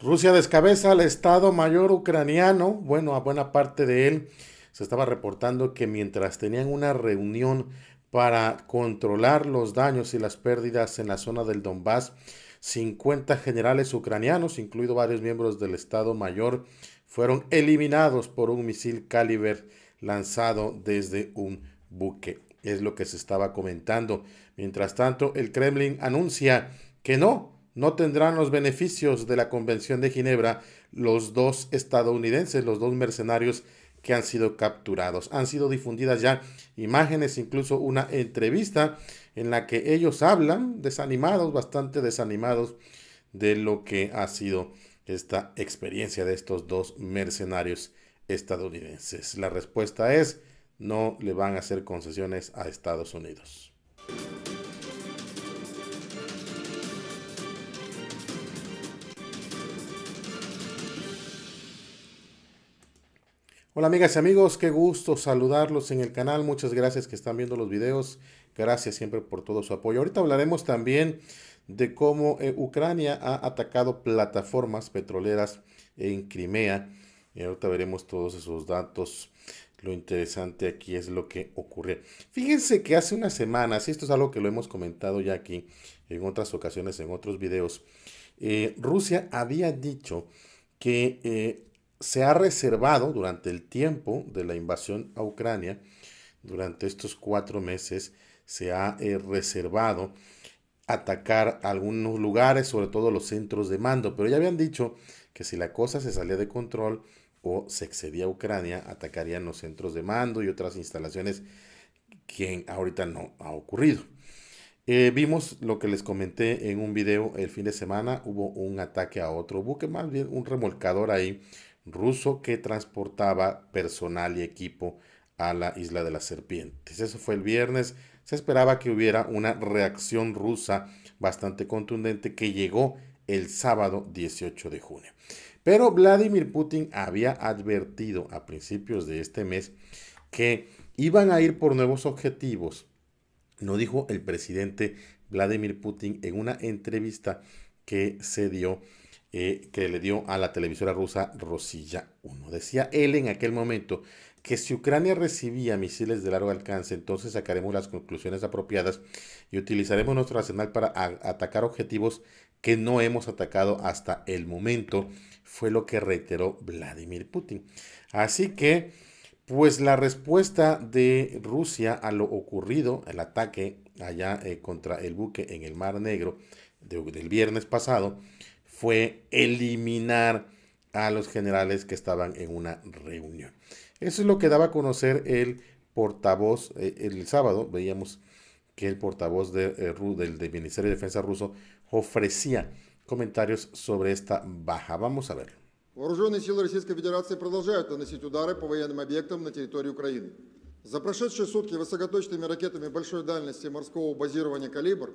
Rusia descabeza al Estado Mayor ucraniano, bueno, a buena parte de él. Se estaba reportando que mientras tenían una reunión para controlar los daños y las pérdidas en la zona del Donbass, 50 generales ucranianos, incluido varios miembros del Estado Mayor, fueron eliminados por un misil caliber lanzado desde un buque. Es lo que se estaba comentando. Mientras tanto, el Kremlin anuncia que no, no tendrán los beneficios de la Convención de Ginebra los dos estadounidenses, los dos mercenarios que han sido capturados. Han sido difundidas ya imágenes, incluso una entrevista en la que ellos hablan desanimados, bastante desanimados de lo que ha sido esta experiencia de estos dos mercenarios estadounidenses. La respuesta es, no le van a hacer concesiones a Estados Unidos. Hola amigas y amigos, qué gusto saludarlos en el canal. Muchas gracias que están viendo los videos. Gracias siempre por todo su apoyo. Ahorita hablaremos también de cómo eh, Ucrania ha atacado plataformas petroleras en Crimea. Y ahorita veremos todos esos datos. Lo interesante aquí es lo que ocurre. Fíjense que hace unas semanas, y esto es algo que lo hemos comentado ya aquí en otras ocasiones, en otros videos, eh, Rusia había dicho que eh, se ha reservado durante el tiempo de la invasión a Ucrania, durante estos cuatro meses, se ha eh, reservado atacar algunos lugares, sobre todo los centros de mando, pero ya habían dicho que si la cosa se salía de control o se excedía a Ucrania, atacarían los centros de mando y otras instalaciones que ahorita no ha ocurrido. Eh, vimos lo que les comenté en un video el fin de semana, hubo un ataque a otro buque, más bien un remolcador ahí ruso que transportaba personal y equipo a la isla de las serpientes. Eso fue el viernes. Se esperaba que hubiera una reacción rusa bastante contundente que llegó el sábado 18 de junio. Pero Vladimir Putin había advertido a principios de este mes que iban a ir por nuevos objetivos. no dijo el presidente Vladimir Putin en una entrevista que se dio eh, que le dio a la televisora rusa Rosilla 1. Decía él en aquel momento que si Ucrania recibía misiles de largo alcance, entonces sacaremos las conclusiones apropiadas y utilizaremos nuestro arsenal para atacar objetivos que no hemos atacado hasta el momento, fue lo que reiteró Vladimir Putin. Así que, pues la respuesta de Rusia a lo ocurrido, el ataque allá eh, contra el buque en el Mar Negro del viernes pasado, fue eliminar a los generales que estaban en una reunión. Eso es lo que daba a conocer el portavoz eh, el sábado. Veíamos que el portavoz de, eh, del, del Ministerio de Defensa ruso ofrecía comentarios sobre esta baja. Vamos a verlo. Вооруженные силы Российской Федерации продолжают наносить удары по военным объектам на территории Украины. За прошедшие сутки высокоточными ракетами большой дальности морского базирования «Калибр»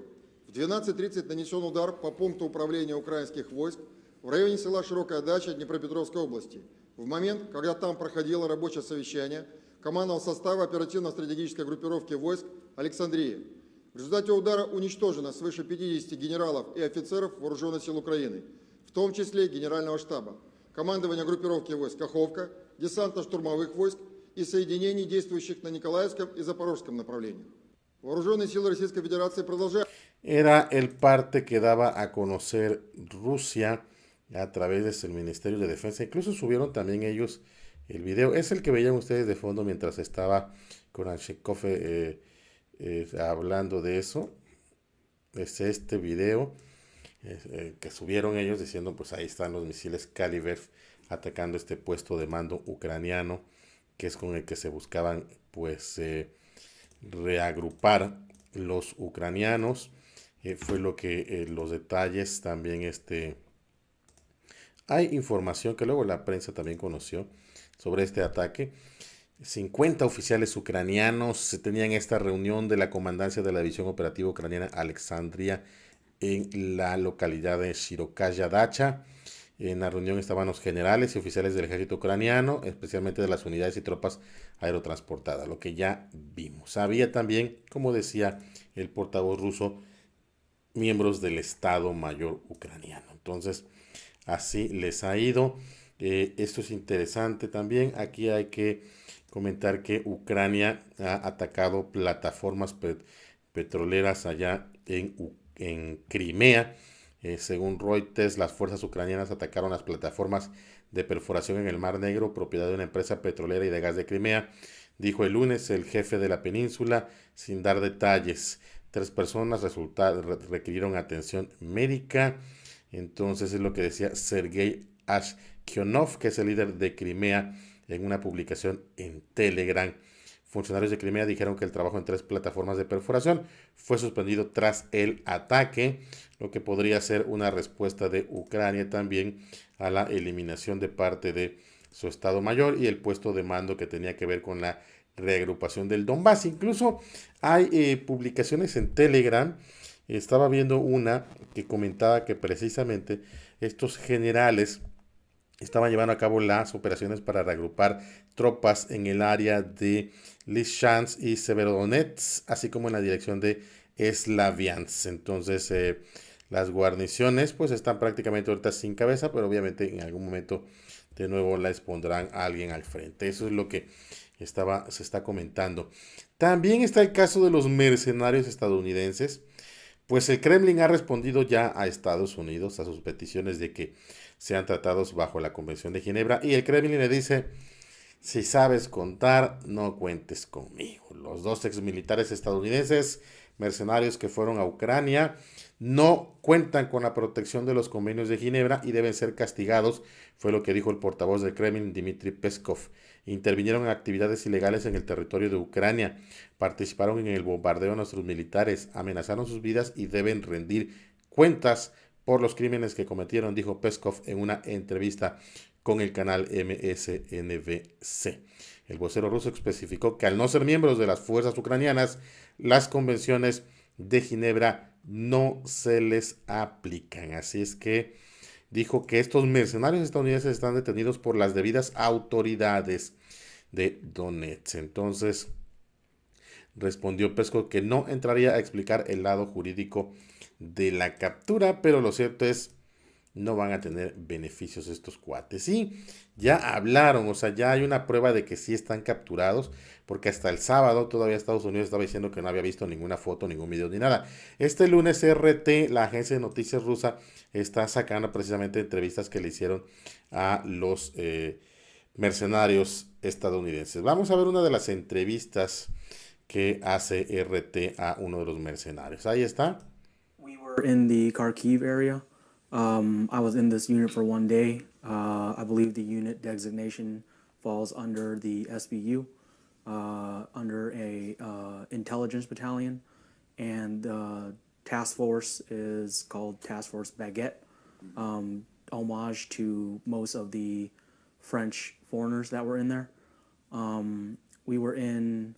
12.30 нанесен удар по пункту управления украинских войск в районе села Широкая Дача Днепропетровской области. В момент, когда там проходило рабочее совещание командного состава оперативно-стратегической группировки войск Александрии. В результате удара уничтожено свыше 50 генералов и офицеров Вооруженных сил Украины, в том числе генерального штаба, командования группировки войск «Каховка», десантно-штурмовых войск и соединений, действующих на Николаевском и Запорожском направлениях. Вооруженные силы Российской Федерации продолжают... era el parte que daba a conocer Rusia a través del Ministerio de Defensa. Incluso subieron también ellos el video. Es el que veían ustedes de fondo mientras estaba con eh, eh, hablando de eso. Es este video eh, que subieron ellos diciendo, pues ahí están los misiles Caliber atacando este puesto de mando ucraniano, que es con el que se buscaban pues reagrupar los ucranianos. Eh, fue lo que eh, los detalles también este hay información que luego la prensa también conoció sobre este ataque 50 oficiales ucranianos se tenían esta reunión de la comandancia de la división operativa ucraniana Alexandria en la localidad de Shirokaya Dacha. En la reunión estaban los generales y oficiales del ejército ucraniano, especialmente de las unidades y tropas aerotransportadas, lo que ya vimos. Había también, como decía el portavoz ruso, miembros del Estado Mayor ucraniano. Entonces, así les ha ido. Eh, esto es interesante también. Aquí hay que comentar que Ucrania ha atacado plataformas petroleras allá en, en Crimea. Eh, según Reuters, las fuerzas ucranianas atacaron las plataformas de perforación en el Mar Negro, propiedad de una empresa petrolera y de gas de Crimea, dijo el lunes el jefe de la península, sin dar detalles. Tres personas requirieron atención médica. Entonces es lo que decía Sergei Ashkionov, que es el líder de Crimea, en una publicación en Telegram. Funcionarios de Crimea dijeron que el trabajo en tres plataformas de perforación fue suspendido tras el ataque, lo que podría ser una respuesta de Ucrania también a la eliminación de parte de su Estado Mayor y el puesto de mando que tenía que ver con la reagrupación del Donbass. Incluso hay eh, publicaciones en Telegram. Estaba viendo una que comentaba que precisamente estos generales estaban llevando a cabo las operaciones para reagrupar tropas en el área de Lishansk y Severodonetsk, así como en la dirección de Slaviansk. Entonces, eh, las guarniciones pues están prácticamente ahorita sin cabeza, pero obviamente en algún momento de nuevo la expondrán a alguien al frente. Eso es lo que estaba, se está comentando. También está el caso de los mercenarios estadounidenses. Pues el Kremlin ha respondido ya a Estados Unidos a sus peticiones de que sean tratados bajo la Convención de Ginebra. Y el Kremlin le dice, si sabes contar, no cuentes conmigo. Los dos exmilitares estadounidenses mercenarios que fueron a Ucrania, no cuentan con la protección de los convenios de Ginebra y deben ser castigados, fue lo que dijo el portavoz del Kremlin, Dmitry Peskov. Intervinieron en actividades ilegales en el territorio de Ucrania, participaron en el bombardeo de nuestros militares, amenazaron sus vidas y deben rendir cuentas por los crímenes que cometieron, dijo Peskov en una entrevista con el canal MSNBC. El vocero ruso especificó que al no ser miembros de las fuerzas ucranianas, las convenciones de Ginebra no se les aplican. Así es que dijo que estos mercenarios estadounidenses están detenidos por las debidas autoridades de Donetsk. Entonces, respondió Pesco que no entraría a explicar el lado jurídico de la captura, pero lo cierto es no van a tener beneficios estos cuates. Sí, ya hablaron, o sea, ya hay una prueba de que sí están capturados, porque hasta el sábado todavía Estados Unidos estaba diciendo que no había visto ninguna foto, ningún video ni nada. Este lunes RT, la agencia de noticias rusa, está sacando precisamente entrevistas que le hicieron a los eh, mercenarios estadounidenses. Vamos a ver una de las entrevistas que hace RT a uno de los mercenarios. Ahí está. We were in Kharkiv area. Um, I was in this unit for one day. Uh, I believe the unit designation falls under the SBU, uh, under a uh, intelligence battalion, and the task force is called Task Force Baguette, um, homage to most of the French foreigners that were in there. Um, we were in,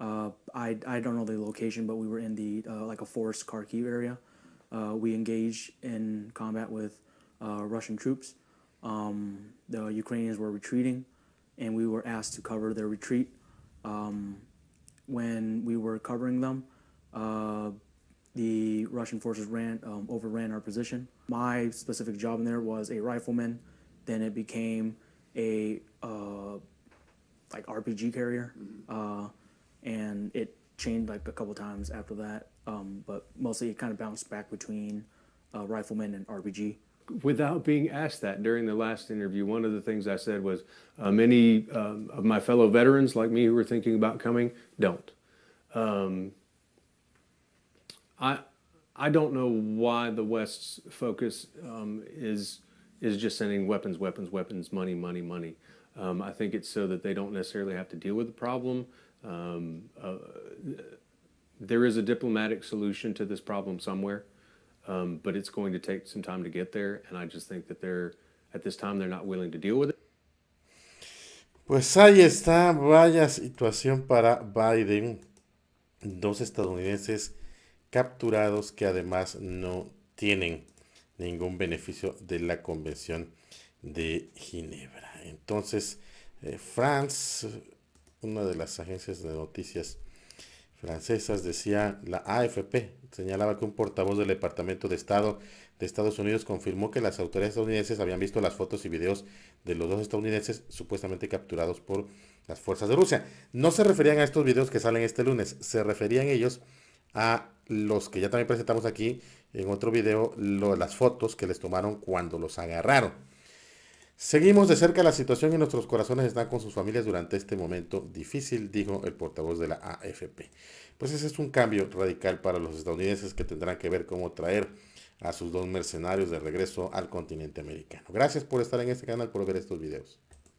uh, I, I don't know the location, but we were in the uh, like a forest Kharkiv area uh, we engaged in combat with uh, Russian troops. Um, the Ukrainians were retreating, and we were asked to cover their retreat. Um, when we were covering them, uh, the Russian forces ran um, overran our position. My specific job in there was a rifleman. Then it became a uh, like RPG carrier, mm-hmm. uh, and it changed like a couple times after that, um, but mostly it kind of bounced back between uh, rifleman and RPG. Without being asked that during the last interview, one of the things I said was uh, many um, of my fellow veterans like me who were thinking about coming don't. Um, I I don't know why the West's focus um, is is just sending weapons, weapons, weapons, money, money, money. Um, I think it's so that they don't necessarily have to deal with the problem. Um, uh, there is a diplomatic solution to this problem somewhere, um, but it's going to take some time to get there. And I just think that they're at this time they're not willing to deal with it. Pues ahí está, vaya situación para Biden. Dos estadounidenses capturados que además no tienen ningún beneficio de la Convención de Ginebra. Entonces, eh, France, una de las agencias de noticias francesas decía la AFP, señalaba que un portavoz del Departamento de Estado de Estados Unidos confirmó que las autoridades estadounidenses habían visto las fotos y videos de los dos estadounidenses supuestamente capturados por las fuerzas de Rusia. No se referían a estos videos que salen este lunes, se referían ellos a los que ya también presentamos aquí en otro video, las fotos que les tomaron cuando los agarraron. Seguimos de cerca la situación y nuestros corazones están con sus familias durante este momento difícil, dijo el portavoz de la AFP. Pues ese es un cambio radical para los estadounidenses que tendrán que ver cómo traer a sus dos mercenarios de regreso al continente americano. Gracias por estar en este canal, por ver estos videos.